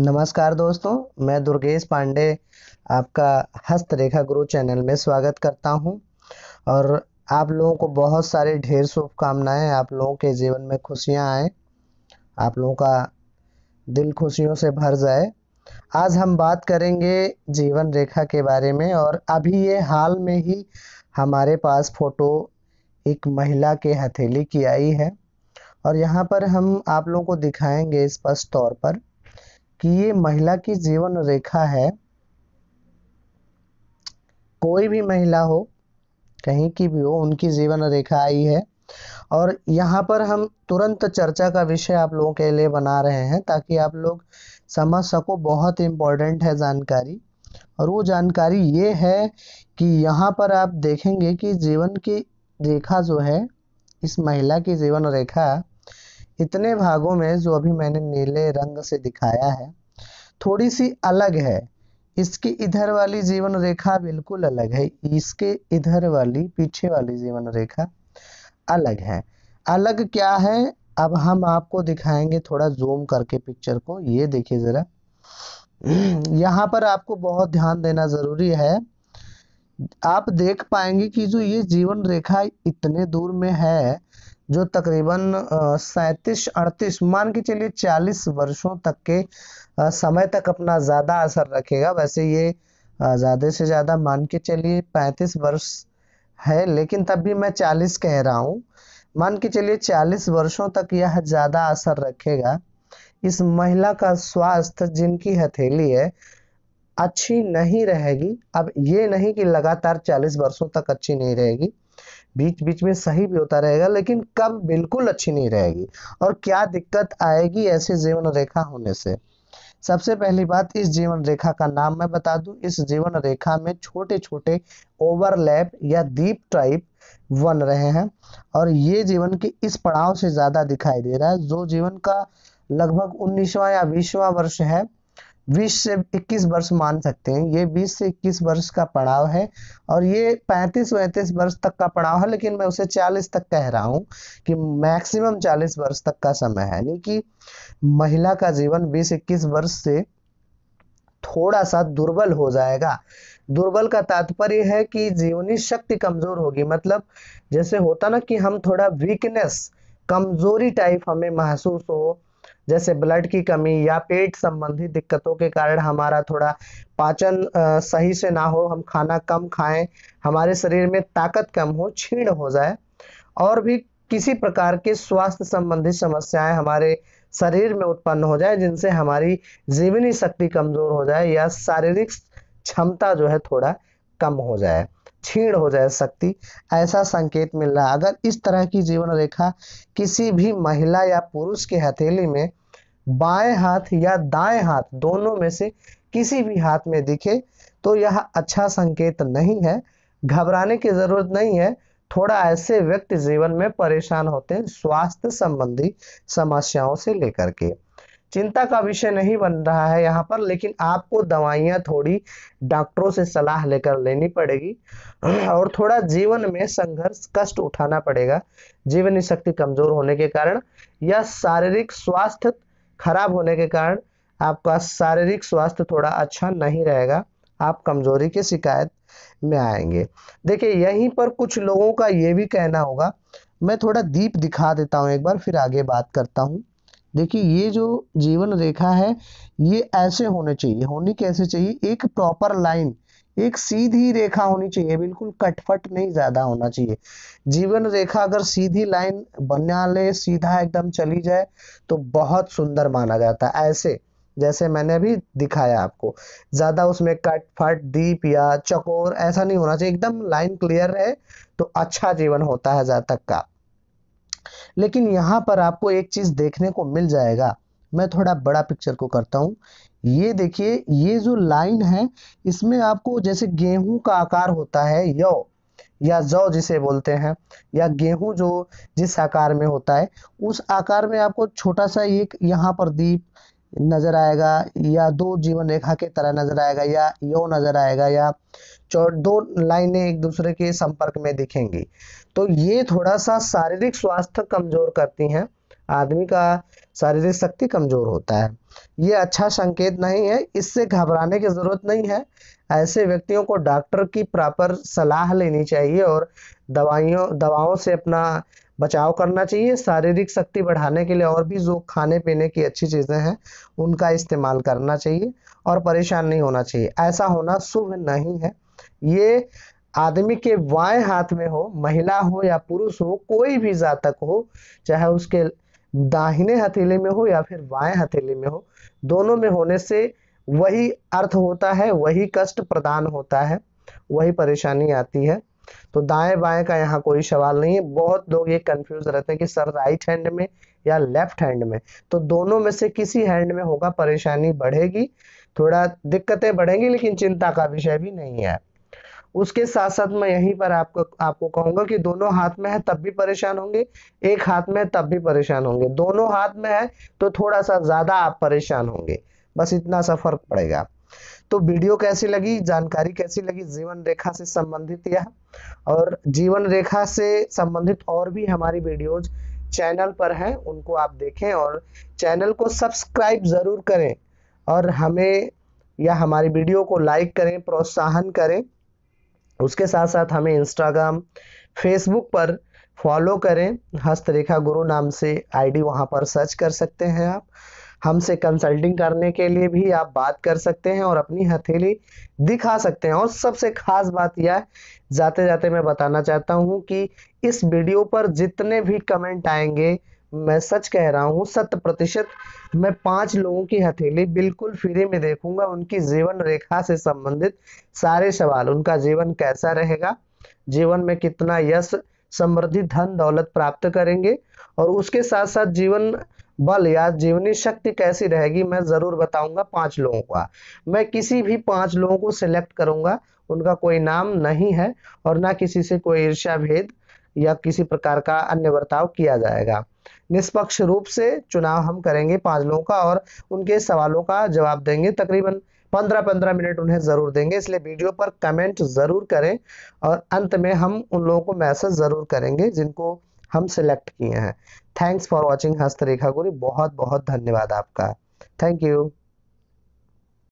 नमस्कार दोस्तों मैं दुर्गेश पांडे आपका हस्तरेखा गुरु चैनल में स्वागत करता हूं और आप लोगों को बहुत सारे ढेर शुभकामनाएं आप लोगों के जीवन में खुशियां आए आप लोगों का दिल खुशियों से भर जाए आज हम बात करेंगे जीवन रेखा के बारे में और अभी ये हाल में ही हमारे पास फोटो एक महिला के हथेली की आई है और यहाँ पर हम आप लोगों को दिखाएंगे स्पष्ट तौर पर कि ये महिला की जीवन रेखा है कोई भी महिला हो कहीं की भी हो उनकी जीवन रेखा आई है और यहाँ पर हम तुरंत चर्चा का विषय आप लोगों के लिए बना रहे हैं ताकि आप लोग समझ सको बहुत इम्पोर्टेंट है जानकारी और वो जानकारी ये है कि यहाँ पर आप देखेंगे कि जीवन की रेखा जो है इस महिला की जीवन रेखा इतने भागों में जो अभी मैंने नीले रंग से दिखाया है थोड़ी सी अलग है इसकी इधर वाली जीवन रेखा बिल्कुल अलग है इसके इधर वाली पीछे वाली जीवन रेखा अलग है अलग क्या है अब हम आपको दिखाएंगे थोड़ा जूम करके पिक्चर को ये देखिए ज़रा यहाँ पर आपको बहुत ध्यान देना ज़रूरी है आप देख पाएंगे कि जो ये जीवन रेखा इतने दूर में है जो तकरीबन सैतीस अड़तीस मान के चलिए चालीस वर्षों तक के समय तक अपना ज़्यादा असर रखेगा वैसे ये ज़्यादा से ज़्यादा मान के चलिए पैंतीस वर्ष है लेकिन तब भी मैं चालीस कह रहा हूँ मान के चलिए चालीस वर्षों तक यह ज़्यादा असर रखेगा इस महिला का स्वास्थ्य जिनकी हथेली है अच्छी नहीं रहेगी अब ये नहीं कि लगातार 40 वर्षों तक अच्छी नहीं रहेगी बीच बीच में सही भी होता रहेगा लेकिन कब बिल्कुल अच्छी नहीं रहेगी और क्या दिक्कत आएगी ऐसे जीवन रेखा होने से सबसे पहली बात इस जीवन रेखा का नाम मैं बता दूं इस जीवन रेखा में छोटे छोटे ओवरलैप या दीप टाइप बन रहे हैं और ये जीवन के इस पड़ाव से ज्यादा दिखाई दे रहा है जो जीवन का लगभग उन्नीसवा या बीसवा वर्ष है बीस से इक्कीस वर्ष मान सकते हैं ये बीस से इक्कीस वर्ष का पड़ाव है और ये पैंतीस वैंतीस वर्ष तक का पड़ाव है लेकिन मैं उसे चालीस तक कह रहा हूँ कि मैक्सिमम चालीस वर्ष तक का समय है यानी कि महिला का जीवन बीस इक्कीस वर्ष से थोड़ा सा दुर्बल हो जाएगा दुर्बल का तात्पर्य है कि जीवनी शक्ति कमजोर होगी मतलब जैसे होता ना कि हम थोड़ा वीकनेस कमजोरी टाइप हमें महसूस हो जैसे ब्लड की कमी या पेट संबंधी दिक्कतों के कारण हमारा थोड़ा पाचन सही से ना हो हम खाना कम खाएं हमारे शरीर में ताकत कम हो छीण हो जाए और भी किसी प्रकार के स्वास्थ्य संबंधी समस्याएं हमारे शरीर में उत्पन्न हो जाए जिनसे हमारी जीवनी शक्ति कमजोर हो जाए या शारीरिक क्षमता जो है थोड़ा कम हो जाए क्षीण हो जाए शक्ति ऐसा संकेत मिल रहा है अगर इस तरह की जीवन रेखा किसी भी महिला या पुरुष के हथेली में बाएं हाथ या दाएं हाथ दोनों में से किसी भी हाथ में दिखे तो यह अच्छा संकेत नहीं है घबराने की जरूरत नहीं है थोड़ा ऐसे व्यक्ति जीवन में परेशान होते हैं स्वास्थ्य संबंधी समस्याओं से लेकर के चिंता का विषय नहीं बन रहा है यहाँ पर लेकिन आपको दवाइयाँ थोड़ी डॉक्टरों से सलाह लेकर लेनी पड़ेगी और थोड़ा जीवन में संघर्ष कष्ट उठाना पड़ेगा जीवन शक्ति कमजोर होने के कारण या शारीरिक स्वास्थ्य खराब होने के कारण आपका शारीरिक स्वास्थ्य थोड़ा अच्छा नहीं रहेगा आप कमजोरी के शिकायत में आएंगे देखिए यहीं पर कुछ लोगों का ये भी कहना होगा मैं थोड़ा दीप दिखा देता हूँ एक बार फिर आगे बात करता हूँ देखिए ये जो जीवन रेखा है ये ऐसे होने चाहिए होनी कैसे चाहिए एक प्रॉपर लाइन एक सीधी रेखा होनी चाहिए बिल्कुल कटफट नहीं ज्यादा होना चाहिए जीवन रेखा अगर सीधी लाइन बना ले सीधा एकदम चली जाए तो बहुत सुंदर माना जाता है ऐसे जैसे मैंने अभी दिखाया आपको ज्यादा उसमें कट फट दीप या चकोर ऐसा नहीं होना चाहिए एकदम लाइन क्लियर है तो अच्छा जीवन होता है जातक का लेकिन यहाँ पर आपको एक चीज़ देखने को मिल जाएगा मैं थोड़ा बड़ा पिक्चर को करता हूं ये देखिए ये जो लाइन है इसमें आपको जैसे गेहूं का आकार होता है यौ या जौ जिसे बोलते हैं या गेहूं जो जिस आकार में होता है उस आकार में आपको छोटा सा एक यहाँ पर दीप नज़र आएगा या दो जीवन रेखा के तरह नज़र आएगा या यो नज़र आएगा या दो लाइनें एक दूसरे के संपर्क में दिखेंगी तो ये थोड़ा सा शारीरिक स्वास्थ्य कमज़ोर करती हैं आदमी का शारीरिक शक्ति कमज़ोर होता है ये अच्छा संकेत नहीं है इससे घबराने की ज़रूरत नहीं है ऐसे व्यक्तियों को डॉक्टर की प्रॉपर सलाह लेनी चाहिए और दवाइयों दवाओं से अपना बचाव करना चाहिए शारीरिक शक्ति बढ़ाने के लिए और भी जो खाने पीने की अच्छी चीज़ें हैं उनका इस्तेमाल करना चाहिए और परेशान नहीं होना चाहिए ऐसा होना शुभ नहीं है ये आदमी के बाएं हाथ में हो महिला हो या पुरुष हो कोई भी जातक हो चाहे उसके दाहिने हथेली में हो या फिर बाएं हथेली में हो दोनों में होने से वही अर्थ होता है वही कष्ट प्रदान होता है वही परेशानी आती है तो दाएं बाएं का यहाँ कोई सवाल नहीं है बहुत लोग ये कंफ्यूज रहते हैं कि सर राइट हैंड में या लेफ्ट हैंड में तो दोनों में से किसी हैंड में होगा परेशानी बढ़ेगी थोड़ा दिक्कतें बढ़ेंगी लेकिन चिंता का विषय भी नहीं है उसके साथ साथ मैं यहीं पर आपको आपको कहूंगा कि दोनों हाथ में है तब भी परेशान होंगे एक हाथ में है तब भी परेशान होंगे दोनों हाथ में है तो थोड़ा सा ज्यादा आप परेशान होंगे बस इतना सा फर्क पड़ेगा तो वीडियो कैसी लगी जानकारी कैसी लगी जीवन रेखा से संबंधित यह और जीवन रेखा से संबंधित और भी हमारी वीडियोज चैनल पर हैं उनको आप देखें और चैनल को सब्सक्राइब जरूर करें और हमें या हमारी वीडियो को लाइक करें प्रोत्साहन करें उसके साथ साथ हमें इंस्टाग्राम फेसबुक पर फॉलो करें हस्तरेखा गुरु नाम से आईडी वहां पर सर्च कर सकते हैं आप हमसे कंसल्टिंग करने के लिए भी आप बात कर सकते हैं और अपनी हथेली दिखा सकते हैं और सबसे खास बात यह है जाते जाते मैं बताना चाहता हूँ कि इस वीडियो पर जितने भी कमेंट आएंगे मैं सच कह रहा हूँ शत प्रतिशत मैं पांच लोगों की हथेली बिल्कुल फ्री में देखूंगा उनकी जीवन रेखा से संबंधित सारे सवाल उनका जीवन कैसा रहेगा जीवन में कितना यश समृद्धि धन दौलत प्राप्त करेंगे और उसके साथ साथ जीवन बल या जीवनी शक्ति कैसी रहेगी मैं जरूर बताऊंगा पांच लोगों का मैं किसी भी पांच लोगों को सिलेक्ट करूंगा उनका कोई नाम नहीं है और ना किसी से कोई ईर्ष्या भेद या किसी प्रकार का अन्य बर्ताव किया जाएगा निष्पक्ष रूप से चुनाव हम करेंगे पांच लोगों का और उनके सवालों का जवाब देंगे तकरीबन पंद्रह पंद्रह मिनट उन्हें जरूर देंगे इसलिए वीडियो पर कमेंट जरूर करें और अंत में हम उन लोगों को मैसेज जरूर करेंगे जिनको हम सिलेक्ट किए हैं थैंक्स फॉर वॉचिंग हस्तरेखा गुरु बहुत बहुत धन्यवाद आपका थैंक यू